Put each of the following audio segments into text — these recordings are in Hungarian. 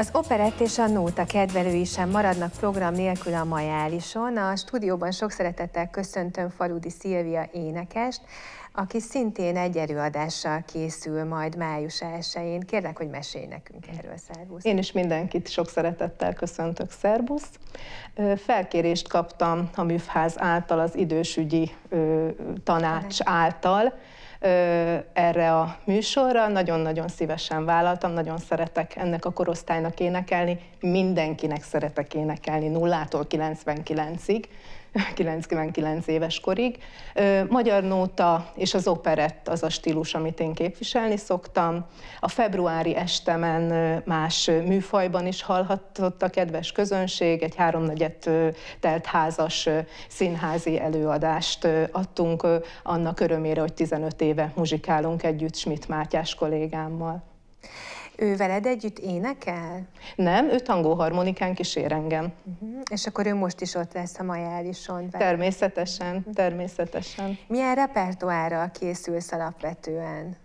Az operett és a nóta kedvelői sem maradnak program nélkül a majálison. A stúdióban sok szeretettel köszöntöm Faludi Szilvia énekest, aki szintén egy előadással készül majd május 1-én. Kérlek, hogy mesélj nekünk erről, szervusz. Én is mindenkit sok szeretettel köszöntök, szervusz. Felkérést kaptam a műfház által, az idősügyi tanács által, erre a műsorra. Nagyon-nagyon szívesen vállaltam, nagyon szeretek ennek a korosztálynak énekelni, mindenkinek szeretek énekelni, nullától 99-ig. 99 éves korig. Magyar nóta és az operett az a stílus, amit én képviselni szoktam. A februári estemen más műfajban is hallhatott a kedves közönség, egy háromnegyed telt házas színházi előadást adtunk annak örömére, hogy 15 éve muzsikálunk együtt Schmidt Mátyás kollégámmal. Ő veled együtt énekel? Nem, ő tangóharmonikán kísér engem. Uh-huh. És akkor ő most is ott lesz a Majálison. Természetesen, természetesen. Milyen repertoárral készülsz alapvetően?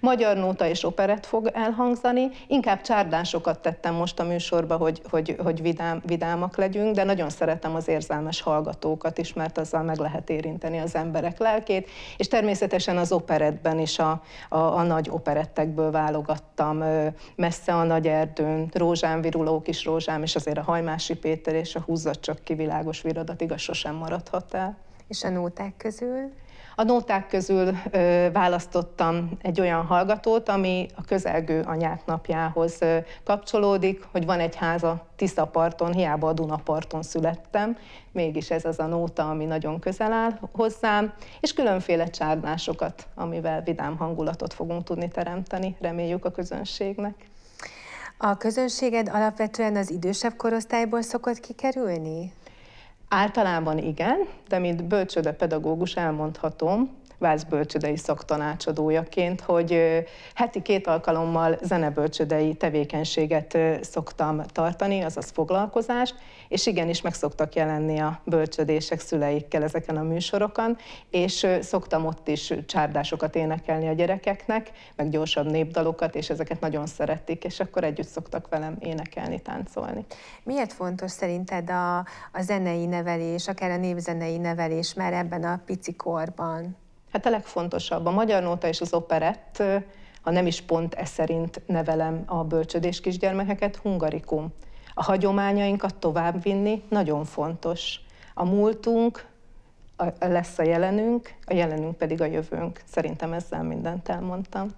Magyar nóta és operett fog elhangzani, inkább csárdásokat tettem most a műsorba, hogy, hogy, hogy vidám, vidámak legyünk, de nagyon szeretem az érzelmes hallgatókat is, mert azzal meg lehet érinteni az emberek lelkét, és természetesen az operettben is a, a, a nagy operettekből válogattam, messze a nagy erdőn, Rózsám viruló kis Rózsám, és azért a Hajmási Péter és a Húzzat csak kivilágos viradatig, az sosem maradhat el. És a nóták közül? A nóták közül választottam egy olyan hallgatót, ami a közelgő anyák napjához kapcsolódik, hogy van egy háza Tisza parton, hiába a Dunaparton születtem, mégis ez az a nóta, ami nagyon közel áll hozzám, és különféle csárdásokat, amivel vidám hangulatot fogunk tudni teremteni, reméljük a közönségnek. A közönséged alapvetően az idősebb korosztályból szokott kikerülni? Általában igen, de mint bölcsődepedagógus elmondhatom, vászbölcsödei szoktanácsadójaként, hogy heti két alkalommal zenebölcsödei tevékenységet szoktam tartani, azaz foglalkozást, és igenis meg szoktak jelenni a bölcsödések szüleikkel ezeken a műsorokon, és szoktam ott is csárdásokat énekelni a gyerekeknek, meg gyorsabb népdalokat, és ezeket nagyon szeretik, és akkor együtt szoktak velem énekelni, táncolni. Miért fontos szerinted a, a zenei nevelés, akár a népzenei nevelés már ebben a pici korban? Hát a legfontosabb, a magyar nóta és az operett, ha nem is pont e szerint nevelem a bölcsödés kisgyermekeket, hungarikum. A hagyományainkat továbbvinni nagyon fontos. A múltunk a, lesz a jelenünk, a jelenünk pedig a jövőnk. Szerintem ezzel mindent elmondtam.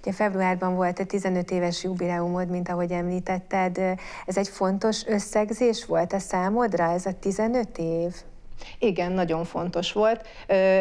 Ugye februárban volt a 15 éves jubileumod, mint ahogy említetted. Ez egy fontos összegzés volt a számodra, ez a 15 év? Igen, nagyon fontos volt.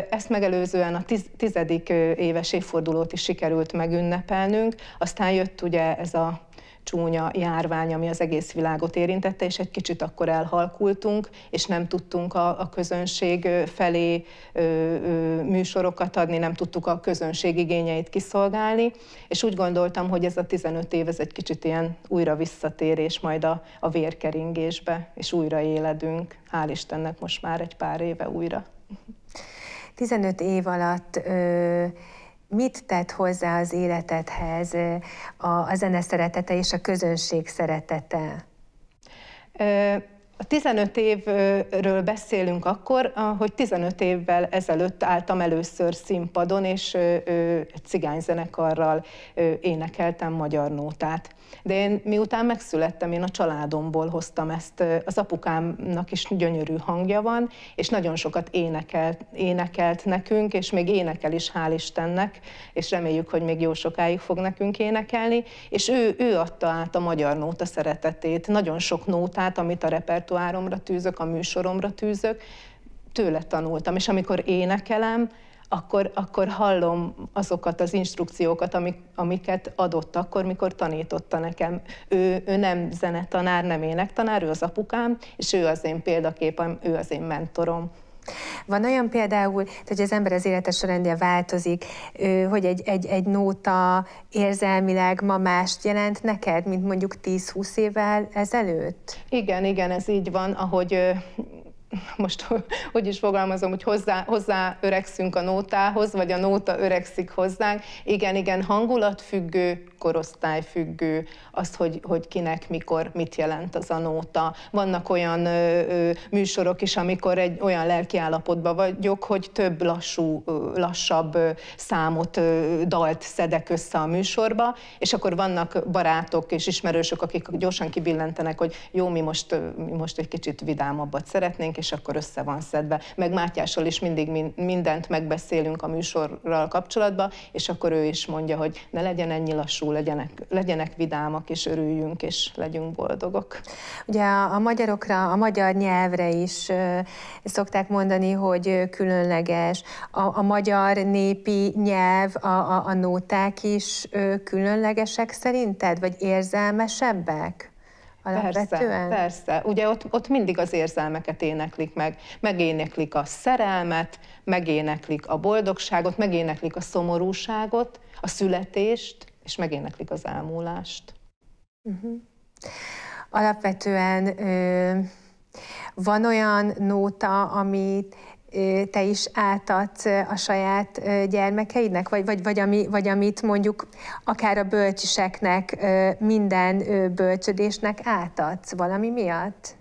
Ezt megelőzően a tizedik éves évfordulót is sikerült megünnepelnünk, aztán jött ugye ez a csúnya járvány, ami az egész világot érintette, és egy kicsit akkor elhalkultunk, és nem tudtunk a, a közönség felé ö, ö, műsorokat adni, nem tudtuk a közönség igényeit kiszolgálni, és úgy gondoltam, hogy ez a 15 év, ez egy kicsit ilyen újra visszatérés majd a, a vérkeringésbe, és újra éledünk, hál' Istennek most már egy pár éve újra. 15 év alatt ö, mit tett hozzá az életedhez a, a zene szeretete és a közönség szeretete? A 15 évről beszélünk akkor, hogy 15 évvel ezelőtt álltam először színpadon, és egy cigányzenekarral énekeltem magyar nótát. De én miután megszülettem, én a családomból hoztam ezt, az apukámnak is gyönyörű hangja van, és nagyon sokat énekelt, énekelt nekünk, és még énekel is, hál' Istennek, és reméljük, hogy még jó sokáig fog nekünk énekelni, és ő, ő adta át a magyar nóta szeretetét, nagyon sok nótát, amit a reper repertoáromra tűzök, a műsoromra tűzök, tőle tanultam, és amikor énekelem, akkor, akkor hallom azokat az instrukciókat, amik, amiket adott akkor, mikor tanította nekem. Ő, ő nem zenetanár, nem énektanár, ő az apukám, és ő az én példaképem, ő az én mentorom. Van olyan például, hogy az ember az élete sorrendje változik, hogy egy, egy, egy nóta érzelmileg ma mást jelent neked, mint mondjuk 10-20 évvel ezelőtt? Igen, igen, ez így van, ahogy most hogy is fogalmazom, hogy hozzá, hozzá öregszünk a nótához, vagy a nóta öregszik hozzánk. Igen, igen, hangulatfüggő, korosztályfüggő, az, hogy, hogy kinek, mikor, mit jelent az a nóta. Vannak olyan ö, ö, műsorok is, amikor egy olyan lelkiállapotban vagyok, hogy több lassú, lassabb számot, ö, dalt szedek össze a műsorba, és akkor vannak barátok és ismerősök, akik gyorsan kibillentenek, hogy jó, mi most, mi most egy kicsit vidámabbat szeretnénk, és és akkor össze van szedve. Meg Mátyásról is mindig mindent megbeszélünk a műsorral kapcsolatban, és akkor ő is mondja, hogy ne legyen ennyi lassú, legyenek, legyenek vidámak, és örüljünk, és legyünk boldogok. Ugye a magyarokra, a magyar nyelvre is szokták mondani, hogy különleges. A, a magyar népi nyelv, a, a, a nóták is különlegesek szerinted, vagy érzelmesebbek? Alapvetően? Persze, persze. Ugye ott, ott mindig az érzelmeket éneklik meg. Megéneklik a szerelmet, megéneklik a boldogságot, megéneklik a szomorúságot, a születést, és megéneklik az elmúlást. Uh-huh. Alapvetően ö, van olyan nóta, amit te is átadsz a saját gyermekeidnek, vagy, vagy, vagy, ami, vagy amit mondjuk akár a bölcsiseknek, minden bölcsödésnek átadsz valami miatt?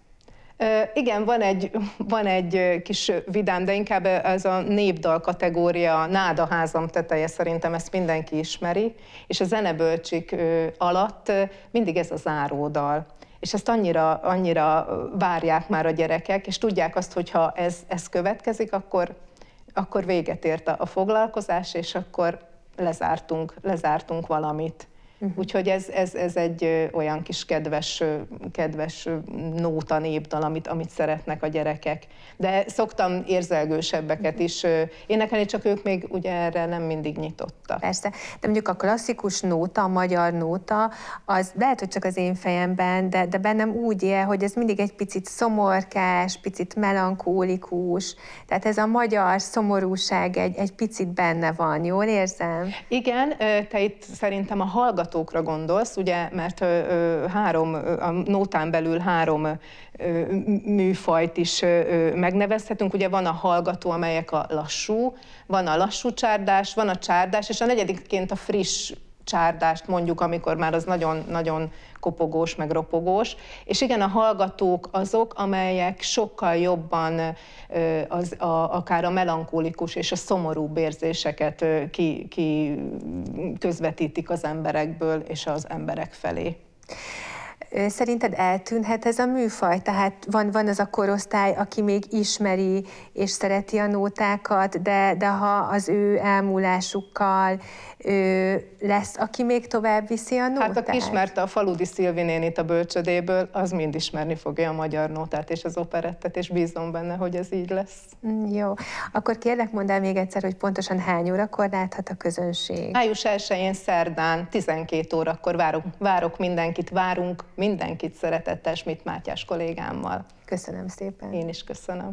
Igen, van egy, van egy kis vidám, de inkább ez a népdal kategória, Nádaházam teteje, szerintem ezt mindenki ismeri, és a zenebölcsik alatt mindig ez a záródal és ezt annyira, annyira várják már a gyerekek, és tudják azt, hogy ha ez, ez következik, akkor, akkor véget ért a, a foglalkozás, és akkor lezártunk, lezártunk valamit. Uh-huh. Úgyhogy ez, ez, ez egy olyan kis kedves, kedves nóta népdal, amit, amit szeretnek a gyerekek. De szoktam érzelgősebbeket is énekelni, csak ők még ugye erre nem mindig nyitottak. Persze, de mondjuk a klasszikus nóta, a magyar nóta, az lehet, hogy csak az én fejemben, de, de bennem úgy él, hogy ez mindig egy picit szomorkás, picit melankólikus, tehát ez a magyar szomorúság egy, egy picit benne van, jól érzem? Igen, te itt szerintem a hallgató hallgatókra gondolsz, ugye, mert ö, három, a nótán belül három ö, műfajt is ö, megnevezhetünk. Ugye van a hallgató, amelyek a lassú, van a lassú csárdás, van a csárdás, és a negyedikként a friss csárdást mondjuk, amikor már az nagyon-nagyon kopogós, meg ropogós. És igen, a hallgatók azok, amelyek sokkal jobban az, a, akár a melankolikus és a szomorú érzéseket ki, ki közvetítik az emberekből és az emberek felé. Szerinted eltűnhet ez a műfaj? Tehát van, van az a korosztály, aki még ismeri és szereti a nótákat, de, de ha az ő elmúlásukkal ő lesz, aki még tovább viszi a nótát? Hát aki ismerte a faludi Szilvinénit a bölcsödéből, az mind ismerni fogja a magyar nótát és az operettet, és bízom benne, hogy ez így lesz. Mm, jó. Akkor kérlek, mondd el még egyszer, hogy pontosan hány órakor láthat a közönség? Május 1-én szerdán 12 órakor várok, várok mindenkit, várunk mindenkit szeretettel Schmidt Mátyás kollégámmal. Köszönöm szépen. Én is köszönöm.